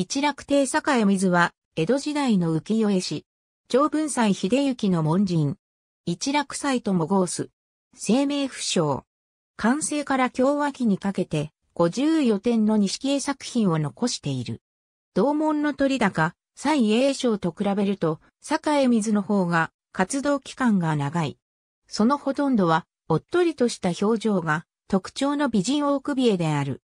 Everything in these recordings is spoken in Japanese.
一楽亭栄水は、江戸時代の浮世絵師。長文斎秀行の門人。一楽斎とも号す。生命不詳。完成から京和期にかけて、54点の錦絵作品を残している。同門の鳥高、蔡英章と比べると、栄水の方が活動期間が長い。そのほとんどは、おっとりとした表情が特徴の美人大首絵である。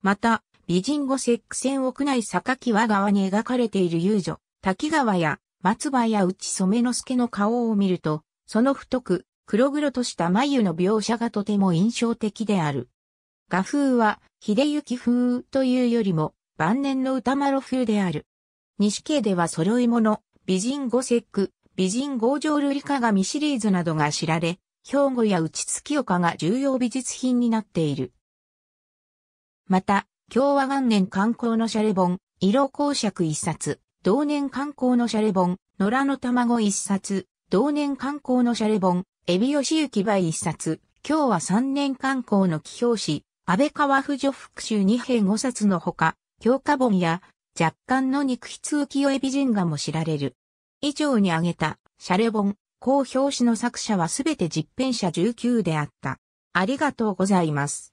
また、美人語節句屋内榊和川に描かれている遊女、滝川や松葉や内染之助の顔を見ると、その太く、黒々とした眉の描写がとても印象的である。画風は、秀行風というよりも、晩年の歌丸風である。西家では揃い物、美人語節美人五条瑠璃鏡シリーズなどが知られ、兵庫や内月岡が重要美術品になっている。また、共和元年観光のシャレ本、色公爵一冊、同年観光のシャレ本、野良の卵一冊、同年観光のシャレ本、エビ吉バ梅一冊、今日は三年観光の起表紙、安倍川婦女復讐二編五冊のほか、強化本や若干の肉筆浮世絵美人画も知られる。以上に挙げた、シャレ本、公表紙の作者はすべて実編者19であった。ありがとうございます。